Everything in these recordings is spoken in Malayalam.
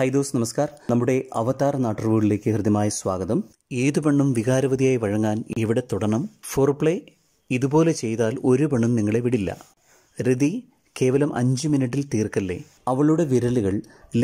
ഹായ് ദോസ് നമസ്കാർ നമ്മുടെ അവതാർ നാട്ടുവീടിലേക്ക് ഹൃദ്യമായ സ്വാഗതം ഏതു പെണ്ണും വികാരവതിയായി വഴങ്ങാൻ ഇവിടെ തുടണം ഫോർ പ്ലേ ഇതുപോലെ ചെയ്താൽ ഒരു പെണ്ണും നിങ്ങളെ വിടില്ല രതി കേവലം അഞ്ച് മിനിറ്റിൽ തീർക്കല്ലേ അവളുടെ വിരലുകൾ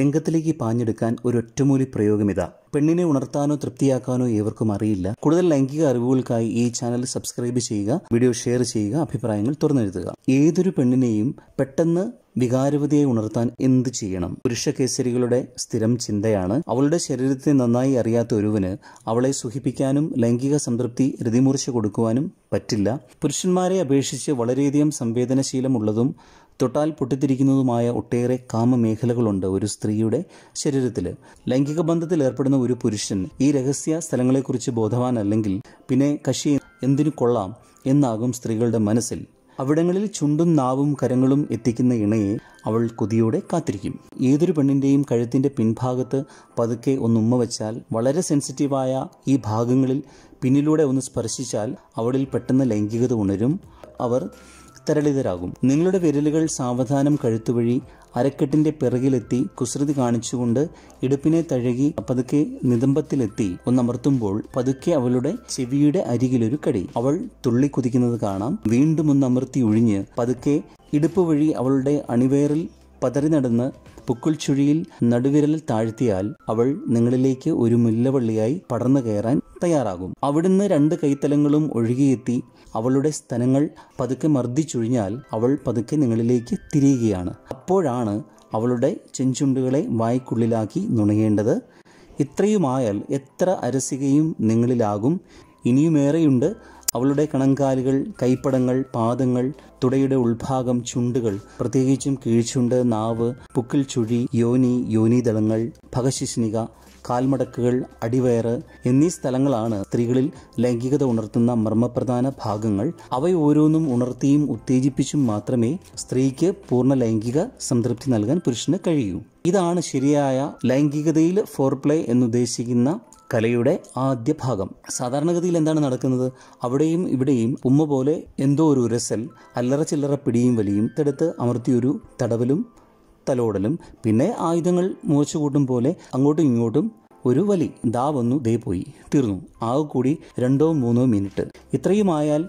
ലിംഗത്തിലേക്ക് പാഞ്ഞെടുക്കാൻ ഒരു ഒറ്റമൂലി പ്രയോഗമിതാ പെണ്ണിനെ ഉണർത്താനോ തൃപ്തിയാക്കാനോ ഏവർക്കും അറിയില്ല കൂടുതൽ ലൈംഗിക അറിവുകൾക്കായി ഈ ചാനൽ സബ്സ്ക്രൈബ് ചെയ്യുക വീഡിയോ ഷെയർ ചെയ്യുക അഭിപ്രായങ്ങൾ തുറന്നെഴുതുക ഏതൊരു പെണ്ണിനെയും പെട്ടെന്ന് വികാരവതിയെ ഉണർത്താൻ എന്തു ചെയ്യണം പുരുഷ കേസരികളുടെ സ്ഥിരം ചിന്തയാണ് അവളുടെ ശരീരത്തെ നന്നായി അറിയാത്ത ഒരുവന് അവളെ സുഖിപ്പിക്കാനും ലൈംഗിക സംതൃപ്തി രതിമൂർച്ച കൊടുക്കുവാനും പറ്റില്ല പുരുഷന്മാരെ അപേക്ഷിച്ച് വളരെയധികം സംവേദനശീലമുള്ളതും തൊട്ടാൽ പൊട്ടിത്തിരിക്കുന്നതുമായ ഒട്ടേറെ കാമമേഖലകളുണ്ട് ഒരു സ്ത്രീയുടെ ശരീരത്തിൽ ലൈംഗിക ബന്ധത്തിൽ ഏർപ്പെടുന്ന ഒരു പുരുഷൻ ഈ രഹസ്യ സ്ഥലങ്ങളെക്കുറിച്ച് ബോധവാനല്ലെങ്കിൽ പിന്നെ കശി എന്തിനു കൊള്ളാം എന്നാകും സ്ത്രീകളുടെ മനസ്സിൽ അവിടങ്ങളിൽ ചുണ്ടും നാവും കരങ്ങളും എത്തിക്കുന്ന ഇണയെ അവൾ കൊതിയോടെ കാത്തിരിക്കും ഏതൊരു പെണ്ണിൻ്റെയും കഴുത്തിൻ്റെ പിൻഭാഗത്ത് പതുക്കെ ഒന്ന് ഉമ്മ വച്ചാൽ വളരെ സെൻസിറ്റീവായ ഈ ഭാഗങ്ങളിൽ പിന്നിലൂടെ ഒന്ന് സ്പർശിച്ചാൽ അവളിൽ പെട്ടെന്ന് ലൈംഗികത ഉണരും അവർ തരളിതരാകും നിങ്ങളുടെ വിരലുകൾ സാവധാനം കഴുത്തുവഴി അരക്കെട്ടിന്റെ പിറകിലെത്തി കുസൃതി കാണിച്ചുകൊണ്ട് ഇടുപ്പിനെ തഴുകി പതുക്കെ നിതമ്പത്തിലെത്തി ഒന്നമർത്തുമ്പോൾ പതുക്കെ അവളുടെ ചെവിയുടെ അരികിലൊരു കടി അവൾ തുള്ളിക്കുതിക്കുന്നത് കാണാം വീണ്ടും ഒന്നമർത്തി ഒഴിഞ്ഞ് പതുക്കെ ഇടുപ്പ് വഴി അവളുടെ അണിവേറിൽ പതറി നടന്ന് പുക്കുൾ ചുഴിയിൽ നടുവിരൽ താഴ്ത്തിയാൽ അവൾ നിങ്ങളിലേക്ക് ഒരു മുല്ലവള്ളിയായി പടർന്നു കയറാൻ തയ്യാറാകും അവിടുന്ന് രണ്ട് കൈത്തലങ്ങളും ഒഴുകിയെത്തി അവളുടെ സ്തനങ്ങൾ പതുക്കെ മർദ്ദിച്ചൊഴിഞ്ഞാൽ അവൾ പതുക്കെ നിങ്ങളിലേക്ക് തിരിയുകയാണ് അപ്പോഴാണ് അവളുടെ ചെഞ്ചുണ്ടുകളെ വായ്ക്കുള്ളിലാക്കി നുണയേണ്ടത് ഇത്രയുമായാൽ എത്ര അരസികയും നിങ്ങളിലാകും ഇനിയുമേറെയുണ്ട് അവളുടെ കണങ്കാലുകൾ കൈപ്പടങ്ങൾ പാദങ്ങൾ തുടയുടെ ഉൾഭാഗം ചുണ്ടുകൾ പ്രത്യേകിച്ചും കീഴ്ചുണ്ട് നാവ് പുക്കിൽ ചുഴി യോനി യോനിതളങ്ങൾ ഭഗശിഷ്ണിക കാൽമടക്കുകൾ അടിവയറ് എന്നീ സ്ഥലങ്ങളാണ് സ്ത്രീകളിൽ ലൈംഗികത ഉണർത്തുന്ന മർമ്മപ്രധാന ഭാഗങ്ങൾ അവ ഓരോന്നും ഉണർത്തിയും ഉത്തേജിപ്പിച്ചും മാത്രമേ സ്ത്രീക്ക് പൂർണ്ണ ലൈംഗിക സംതൃപ്തി നൽകാൻ പുരുഷന് കഴിയൂ ഇതാണ് ശരിയായ ലൈംഗികതയിൽ ഫോർപ്ലേ എന്നുദ്ദേശിക്കുന്ന കലയുടെ ആദ്യ ഭാഗം സാധാരണഗതിയിൽ എന്താണ് നടക്കുന്നത് അവിടെയും ഇവിടെയും ഉമ്മ പോലെ എന്തോ ഒരു രസൽ അല്ലറ ചില്ലറ പിടിയും വലിയും തെടുത്ത് അമർത്തിയൊരു തടവലും തലോടലും പിന്നെ ആയുധങ്ങൾ കൂട്ടും പോലെ അങ്ങോട്ടും ഇങ്ങോട്ടും ഒരു വലി ദാ വന്നു ദേ പോയി തീർന്നു ആകെ കൂടി രണ്ടോ മൂന്നോ മിനിറ്റ് ഇത്രയുമായാൽ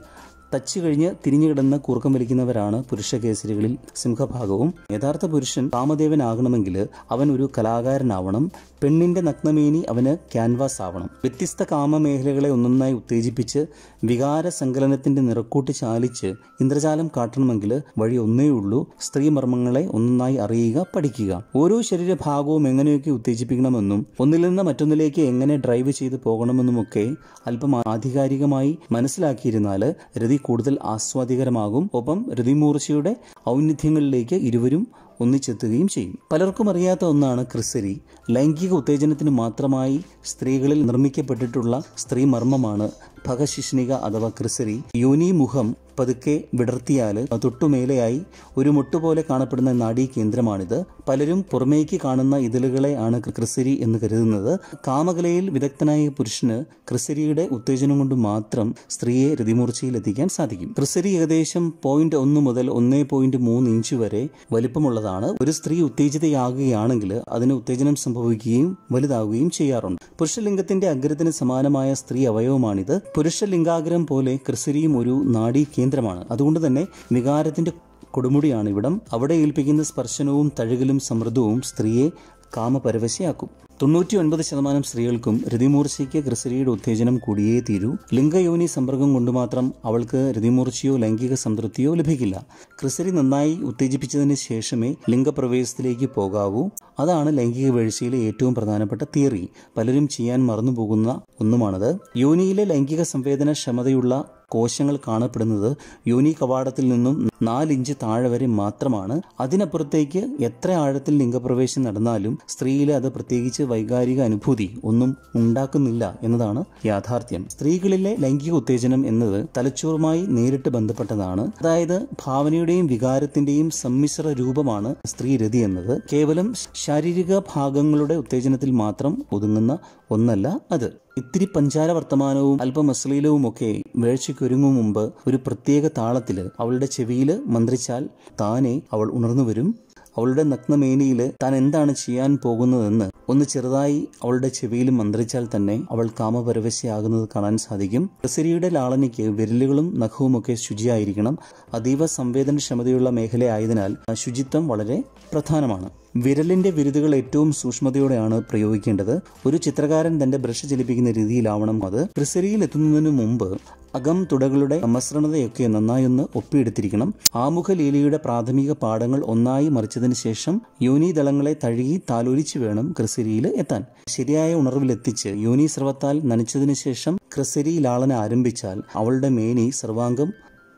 തച്ചു കഴിഞ്ഞ് തിരിഞ്ഞു കിടന്ന് കൂർക്കം വലിക്കുന്നവരാണ് പുരുഷ കേസരികളിൽ സിംഹഭാഗവും യഥാർത്ഥ പുരുഷൻ കാമദേവനാകണമെങ്കിൽ അവൻ ഒരു കലാകാരനാവണം പെണ്ണിന്റെ നഗ്നമേനി അവന് ക്യാൻവാസ് ആവണം വ്യത്യസ്ത കാമമേഖലകളെ ഒന്നൊന്നായി ഉത്തേജിപ്പിച്ച് വികാര സങ്കലനത്തിന്റെ നിറക്കൂട്ടി ചാലിച്ച് ഇന്ദ്രജാലം കാട്ടണമെങ്കിൽ വഴി ഒന്നേ ഉള്ളൂ സ്ത്രീ മർമ്മങ്ങളെ ഒന്നൊന്നായി അറിയുക പഠിക്കുക ഓരോ ശരീരഭാഗവും എങ്ങനെയൊക്കെ ഉത്തേജിപ്പിക്കണമെന്നും ഒന്നിൽ നിന്ന് മറ്റൊന്നിലേക്ക് എങ്ങനെ ഡ്രൈവ് ചെയ്ത് പോകണമെന്നുമൊക്കെ അല്പം ആധികാരികമായി മനസ്സിലാക്കിയിരുന്നാൽ രതി കൂടുതൽ ആസ്വാദികരമാകും ഒപ്പം ഋതിമൂർച്ചയുടെ ഔന്നിധ്യങ്ങളിലേക്ക് ഇരുവരും ഒന്നിച്ചെത്തുകയും ചെയ്യും പലർക്കും അറിയാത്ത ഒന്നാണ് ക്രിസരി ലൈംഗിക ഉത്തേജനത്തിന് മാത്രമായി സ്ത്രീകളിൽ നിർമ്മിക്കപ്പെട്ടിട്ടുള്ള സ്ത്രീ മർമ്മമാണ് ഭഗശിഷ്ണിക അഥവാ ക്രിസരി യോനി മുഖം പതുക്കെ വിടർത്തിയാൽ തൊട്ടുമേലെയായി ഒരു മുട്ടുപോലെ കാണപ്പെടുന്ന നാഡീ കേന്ദ്രമാണിത് പലരും പുറമേക്ക് കാണുന്ന ഇതിലുകളെ ആണ് ക്രിസരി എന്ന് കരുതുന്നത് കാമകലയിൽ വിദഗ്ധനായ പുരുഷന് ക്രിസരിയുടെ ഉത്തേജനം കൊണ്ട് മാത്രം സ്ത്രീയെ രതിമൂർച്ചയിലെത്തിക്കാൻ സാധിക്കും ക്രിസരി ഏകദേശം പോയിന്റ് ഒന്ന് മുതൽ ഒന്ന് പോയിന്റ് മൂന്ന് ഇഞ്ച് വരെ വലിപ്പമുള്ളതാണ് എന്നുള്ളതാണ് ഒരു സ്ത്രീ ഉത്തേജിതയാകുകയാണെങ്കിൽ അതിന് ഉത്തേജനം സംഭവിക്കുകയും വലുതാവുകയും ചെയ്യാറുണ്ട് പുരുഷലിംഗത്തിന്റെ അഗ്രത്തിന് സമാനമായ സ്ത്രീ അവയവമാണിത് പുരുഷലിംഗാഗ്രം പോലെ ക്രിസരിയും ഒരു നാഡീ കേന്ദ്രമാണ് അതുകൊണ്ട് തന്നെ വികാരത്തിന്റെ കൊടുമുടിയാണ് ഇവിടം അവിടെ ഏൽപ്പിക്കുന്ന സ്പർശനവും തഴുകലും സമൃദ്ധവും സ്ത്രീയെ കാമപരവശയാക്കും തൊണ്ണൂറ്റി ഒൻപത് ശതമാനം സ്ത്രീകൾക്കും രതിമൂർച്ചയ്ക്ക് ഗ്രസരിയുടെ ഉത്തേജനം കൂടിയേ തീരൂ ലിംഗയോനി സമ്പർക്കം കൊണ്ട് മാത്രം അവൾക്ക് രതിമൂർച്ചയോ ലൈംഗിക സംതൃപ്തിയോ ലഭിക്കില്ല ഗ്രസരി നന്നായി ഉത്തേജിപ്പിച്ചതിന് ശേഷമേ ലിംഗപ്രവേശത്തിലേക്ക് പോകാവൂ അതാണ് ലൈംഗിക വീഴ്ചയിലെ ഏറ്റവും പ്രധാനപ്പെട്ട തിയറി പലരും ചെയ്യാൻ മറന്നുപോകുന്ന ഒന്നുമാണത് യോനിയിലെ ലൈംഗിക സംവേദന ക്ഷമതയുള്ള കോശങ്ങൾ കാണപ്പെടുന്നത് യോനി കവാടത്തിൽ നിന്നും നാലിഞ്ച് താഴെ വരെ മാത്രമാണ് അതിനപ്പുറത്തേക്ക് എത്ര ആഴത്തിൽ ലിംഗപ്രവേശം നടന്നാലും സ്ത്രീയിലെ അത് പ്രത്യേകിച്ച് വൈകാരിക അനുഭൂതി ഒന്നും ഉണ്ടാക്കുന്നില്ല എന്നതാണ് യാഥാർത്ഥ്യം സ്ത്രീകളിലെ ലൈംഗിക ഉത്തേജനം എന്നത് തലച്ചോറുമായി നേരിട്ട് ബന്ധപ്പെട്ടതാണ് അതായത് ഭാവനയുടെയും വികാരത്തിന്റെയും സമ്മിശ്ര രൂപമാണ് സ്ത്രീരതി എന്നത് കേവലം ശാരീരിക ഭാഗങ്ങളുടെ ഉത്തേജനത്തിൽ മാത്രം ഒതുങ്ങുന്ന ഒന്നല്ല അത് ഇത്തിരി പഞ്ചാര വർത്തമാനവും അല്പം അശ്ലീലവുമൊക്കെ വേഴ്ചയ്ക്കൊരുങ്ങും മുമ്പ് ഒരു പ്രത്യേക താളത്തിൽ അവളുടെ ചെവിയിൽ മന്ത്രിച്ചാൽ താനെ അവൾ ഉണർന്നു വരും അവളുടെ നഗ്നമേനിയിൽ താൻ എന്താണ് ചെയ്യാൻ പോകുന്നതെന്ന് ഒന്ന് ചെറുതായി അവളുടെ ചെവിയിൽ മന്ത്രിച്ചാൽ തന്നെ അവൾ കാമപരവശയാകുന്നത് കാണാൻ സാധിക്കും പ്രസരിയുടെ ലാളനയ്ക്ക് വിരലുകളും നഖവുമൊക്കെ ശുചിയായിരിക്കണം അതീവ സംവേദനക്ഷമതയുള്ള മേഖലയായതിനാൽ ശുചിത്വം വളരെ പ്രധാനമാണ് വിരലിന്റെ വിരുതുകൾ ഏറ്റവും സൂക്ഷ്മതയോടെയാണ് പ്രയോഗിക്കേണ്ടത് ഒരു ചിത്രകാരൻ തന്റെ ബ്രഷ് ചലിപ്പിക്കുന്ന രീതിയിലാവണം അത് ക്രിസരിയിൽ എത്തുന്നതിനു മുമ്പ് അകം തുടകളുടെ സമ്മിശ്രണതയൊക്കെ നന്നായൊന്ന് ഒപ്പിയെടുത്തിരിക്കണം ആമുഖലീലയുടെ പ്രാഥമിക പാഠങ്ങൾ ഒന്നായി മറിച്ചതിന് ശേഷം യോനിദളങ്ങളെ തഴുകി താലോലിച്ച് വേണം ക്രിസരിയിൽ എത്താൻ ശരിയായ ഉണർവിലെത്തിച്ച് യോനി സ്രവത്താൽ നനച്ചതിന് ശേഷം ക്രിസരി ലാളന ആരംഭിച്ചാൽ അവളുടെ മേനി സർവാംഗം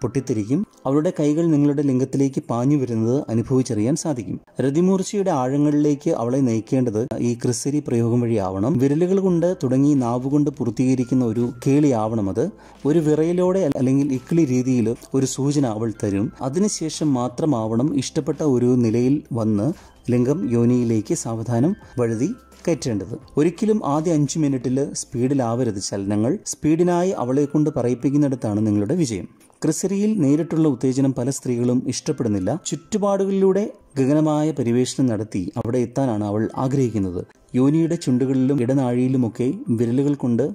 പൊട്ടിത്തിരിക്കും അവരുടെ കൈകൾ നിങ്ങളുടെ ലിംഗത്തിലേക്ക് പാഞ്ഞു വരുന്നത് അനുഭവിച്ചറിയാൻ സാധിക്കും രതിമൂർച്ചയുടെ ആഴങ്ങളിലേക്ക് അവളെ നയിക്കേണ്ടത് ഈ ക്രിസ്സരി പ്രയോഗം വഴിയാവണം വിരലുകൾ കൊണ്ട് തുടങ്ങി നാവ് കൊണ്ട് പൂർത്തീകരിക്കുന്ന ഒരു കേളിയാവണം അത് ഒരു വിറയിലൂടെ അല്ലെങ്കിൽ ഇക്കിളി രീതിയിൽ ഒരു സൂചന അവൾ തരും അതിനുശേഷം മാത്രമാവണം ഇഷ്ടപ്പെട്ട ഒരു നിലയിൽ വന്ന് ലിംഗം യോനിയിലേക്ക് സാവധാനം വഴുതി കയറ്റേണ്ടത് ഒരിക്കലും ആദ്യ അഞ്ചു മിനിറ്റിൽ സ്പീഡിലാവരുത് ചലനങ്ങൾ സ്പീഡിനായി അവളെ കൊണ്ട് പറയിപ്പിക്കുന്നിടത്താണ് നിങ്ങളുടെ വിജയം ക്രിസരിയിൽ നേരിട്ടുള്ള ഉത്തേജനം പല സ്ത്രീകളും ഇഷ്ടപ്പെടുന്നില്ല ചുറ്റുപാടുകളിലൂടെ ഗഗനമായ പരിവേഷണം നടത്തി അവിടെ എത്താനാണ് അവൾ ആഗ്രഹിക്കുന്നത് യോനിയുടെ ചുണ്ടുകളിലും ഇടനാഴിയിലുമൊക്കെ വിരലുകൾ കൊണ്ട്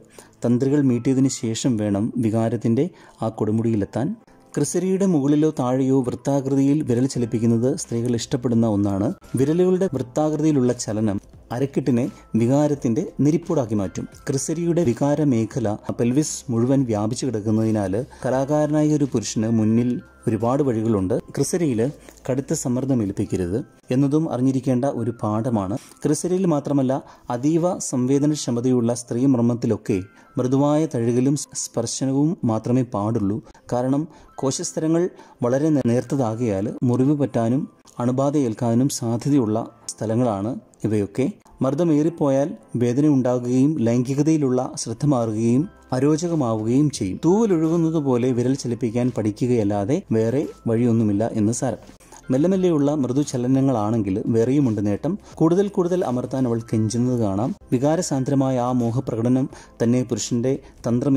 തന്ത്രികൾ മീട്ടിയതിനു ശേഷം വേണം വികാരത്തിന്റെ ആ കൊടുമുടിയിലെത്താൻ ക്രിസരിയുടെ മുകളിലോ താഴെയോ വൃത്താകൃതിയിൽ വിരൽ ചലിപ്പിക്കുന്നത് സ്ത്രീകൾ ഇഷ്ടപ്പെടുന്ന ഒന്നാണ് വിരലുകളുടെ വൃത്താകൃതിയിലുള്ള ചലനം അരക്കെട്ടിനെ വികാരത്തിന്റെ നിരിപ്പൂടാക്കി മാറ്റും ക്രിസരിയുടെ വികാര മേഖല പെൽവിസ് മുഴുവൻ വ്യാപിച്ചു കിടക്കുന്നതിനാൽ കലാകാരനായ ഒരു പുരുഷന് മുന്നിൽ ഒരുപാട് വഴികളുണ്ട് ക്രിസരിയിൽ കടുത്ത സമ്മർദ്ദം ഏൽപ്പിക്കരുത് എന്നതും അറിഞ്ഞിരിക്കേണ്ട ഒരു പാഠമാണ് ക്രിസരിയിൽ മാത്രമല്ല അതീവ സംവേദനക്ഷമതയുള്ള സ്ത്രീ മർമ്മത്തിലൊക്കെ മൃദുവായ തഴുകലും സ്പർശനവും മാത്രമേ പാടുള്ളൂ കാരണം കോശസ്തരങ്ങൾ വളരെ നേർത്തതാകിയാൽ മുറിവ് പറ്റാനും അണുബാധ ഏൽക്കാനും സാധ്യതയുള്ള സ്ഥലങ്ങളാണ് ഇവയൊക്കെ മർദ്ദമേറിപ്പോയാൽ വേദന ഉണ്ടാകുകയും ലൈംഗികതയിലുള്ള ശ്രദ്ധ മാറുകയും അരോചകമാവുകയും ചെയ്യും തൂവലൊഴുകുന്നത് പോലെ വിരൽ ചലിപ്പിക്കാൻ പഠിക്കുകയല്ലാതെ വേറെ വഴിയൊന്നുമില്ല എന്ന് സാരം മെല്ലെ മെല്ലെയുള്ള ചലനങ്ങളാണെങ്കിൽ വേറെയുമുണ്ട് നേട്ടം കൂടുതൽ കൂടുതൽ അമർത്താൻ അവൾ കെഞ്ചുന്നത് കാണാം വികാരസാന്ദ്രമായ ആ മോഹപ്രകടനം തന്നെ പുരുഷന്റെ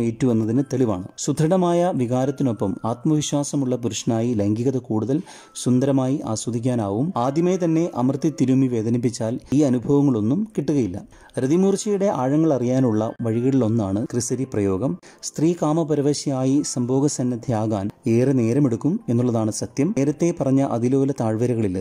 ഏറ്റു എന്നതിന് തെളിവാണ് സുദൃഢമായ വികാരത്തിനൊപ്പം ആത്മവിശ്വാസമുള്ള പുരുഷനായി ലൈംഗികത കൂടുതൽ സുന്ദരമായി ആസ്വദിക്കാനാവും ആദ്യമേ തന്നെ അമൃത്തി തിരുമി വേദനിപ്പിച്ചാൽ ഈ അനുഭവങ്ങളൊന്നും കിട്ടുകയില്ല രതിമൂർച്ചയുടെ ആഴങ്ങൾ അറിയാനുള്ള വഴികളിലൊന്നാണ് ക്രിസരി പ്രയോഗം സ്ത്രീ കാമപരവശയായി സംഭോഗസന്നദ്ധയാകാൻ ഏറെ നേരമെടുക്കും എന്നുള്ളതാണ് സത്യം നേരത്തെ പറഞ്ഞ അതിലോല താഴ്വരകളിൽ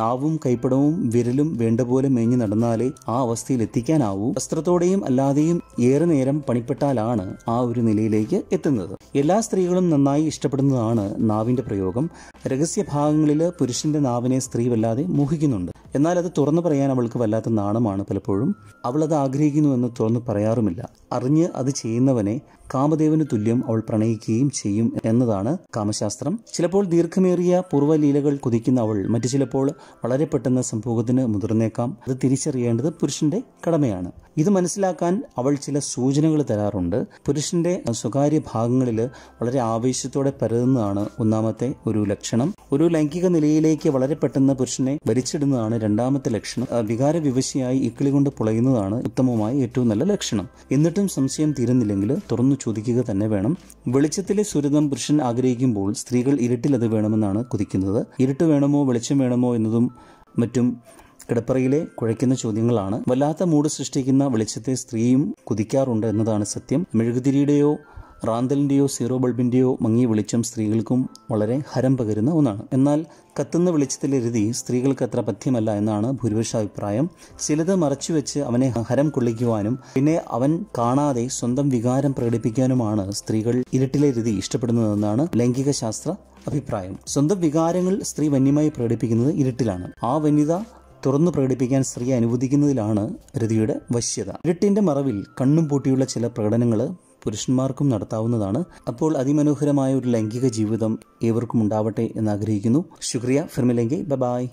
നാവും കൈപ്പടവും വിരലും വേണ്ട പോലെ മേഞ്ഞു നടന്നാലേ ആ അവസ്ഥയിൽ എത്തിക്കാനാവൂ വസ്ത്രത്തോടെയും അല്ലാതെയും ഏറെ നേരം പണിപ്പെട്ടാലാണ് ആ ഒരു നിലയിലേക്ക് എത്തുന്നത് എല്ലാ സ്ത്രീകളും നന്നായി ഇഷ്ടപ്പെടുന്നതാണ് നാവിന്റെ പ്രയോഗം രഹസ്യ ഭാഗങ്ങളിൽ പുരുഷന്റെ നാവിനെ സ്ത്രീ വല്ലാതെ മോഹിക്കുന്നുണ്ട് എന്നാൽ അത് തുറന്നു പറയാൻ അവൾക്ക് വല്ലാത്ത നാണമാണ് പലപ്പോഴും അവൾ അത് ആഗ്രഹിക്കുന്നുവെന്ന് തുറന്നു പറയാറുമില്ല അറിഞ്ഞ് അത് ചെയ്യുന്നവനെ കാമദേവന് തുല്യം അവൾ പ്രണയിക്കുകയും ചെയ്യും എന്നതാണ് കാമശാസ്ത്രം ചിലപ്പോൾ ദീർഘമേറിയ പൂർവ്വലീലകൾ കുതിക്കുന്ന അവൾ മറ്റു ചിലപ്പോൾ വളരെ പെട്ടെന്ന് സംഭവത്തിന് മുതിർന്നേക്കാം അത് തിരിച്ചറിയേണ്ടത് പുരുഷന്റെ കടമയാണ് ഇത് മനസ്സിലാക്കാൻ അവൾ ചില സൂചനകൾ തരാറുണ്ട് പുരുഷന്റെ സ്വകാര്യ ഭാഗങ്ങളിൽ വളരെ ആവേശത്തോടെ പരതുന്നതാണ് ഒന്നാമത്തെ ഒരു ലക്ഷണം ഒരു ലൈംഗിക നിലയിലേക്ക് വളരെ പെട്ടെന്ന് പുരുഷനെ ഭരിച്ചിടുന്നതാണ് രണ്ടാമത്തെ ലക്ഷണം വികാര വിവശിയായി ഇക്കിളി കൊണ്ട് പുളയുന്നതാണ് ഉത്തമമായി ഏറ്റവും നല്ല ലക്ഷണം എന്നിട്ടും സംശയം തീരുന്നില്ലെങ്കിൽ തുറന്നു ചോദിക്കുക തന്നെ വേണം വെളിച്ചത്തിലെ സുരതം പുരുഷൻ ആഗ്രഹിക്കുമ്പോൾ സ്ത്രീകൾ ഇരുട്ടിൽ അത് വേണമെന്നാണ് കുതിക്കുന്നത് ഇരുട്ട് വേണമോ വെളിച്ചം വേണമോ എന്നതും മറ്റും കിടപ്പറയിലെ കുഴയ്ക്കുന്ന ചോദ്യങ്ങളാണ് വല്ലാത്ത മൂട് സൃഷ്ടിക്കുന്ന വെളിച്ചത്തെ സ്ത്രീയും കുതിക്കാറുണ്ട് എന്നതാണ് സത്യം മെഴുകുതിരിയുടെയോ റാന്തലിൻ്റെയോ സീറോ ബൾബിൻ്റെയോ മങ്ങിയ വെളിച്ചം സ്ത്രീകൾക്കും വളരെ ഹരം പകരുന്ന ഒന്നാണ് എന്നാൽ കത്തുന്ന വെളിച്ചത്തിലെ രീതി സ്ത്രീകൾക്ക് അത്ര പഥ്യമല്ല എന്നാണ് ഭൂരിപക്ഷ അഭിപ്രായം ചിലത് മറച്ചുവെച്ച് അവനെ ഹരം കൊള്ളിക്കുവാനും പിന്നെ അവൻ കാണാതെ സ്വന്തം വികാരം പ്രകടിപ്പിക്കാനുമാണ് സ്ത്രീകൾ ഇരുട്ടിലെ രീതി ഇഷ്ടപ്പെടുന്നതെന്നാണ് ലൈംഗിക ശാസ്ത്ര അഭിപ്രായം സ്വന്തം വികാരങ്ങൾ സ്ത്രീ വന്യമായി പ്രകടിപ്പിക്കുന്നത് ഇരുട്ടിലാണ് ആ വന്യത തുറന്നു പ്രകടിപ്പിക്കാൻ സ്ത്രീ അനുവദിക്കുന്നതിലാണ് രതിയുടെ വശ്യത ഇരട്ടിന്റെ മറവിൽ കണ്ണും പൂട്ടിയുള്ള ചില പ്രകടനങ്ങൾ പുരുഷന്മാർക്കും നടത്താവുന്നതാണ് അപ്പോൾ അതിമനോഹരമായ ഒരു ലൈംഗിക ജീവിതം ഏവർക്കും ഉണ്ടാവട്ടെ എന്ന് ആഗ്രഹിക്കുന്നു ശുക്രിയ ഫിർമിലെങ്കി ബബായ്